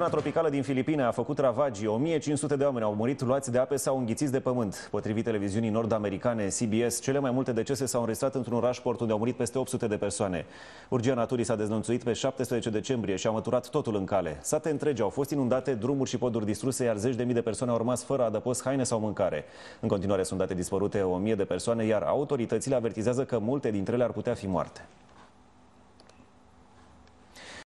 Una tropicală din Filipine a făcut ravagii. 1500 de oameni au murit luați de ape sau înghițiți de pământ. Potrivit televiziunii nord-americane CBS, cele mai multe decese s-au înregistrat într-un port unde au murit peste 800 de persoane. Urgia naturii s-a dezlănțuit pe 17 decembrie și a măturat totul în cale. Sate întregi au fost inundate, drumuri și poduri distruse, iar zeci de mii de persoane au rămas fără adăpost, haine sau mâncare. În continuare sunt date dispărute 1000 de persoane, iar autoritățile avertizează că multe dintre ele ar putea fi moarte.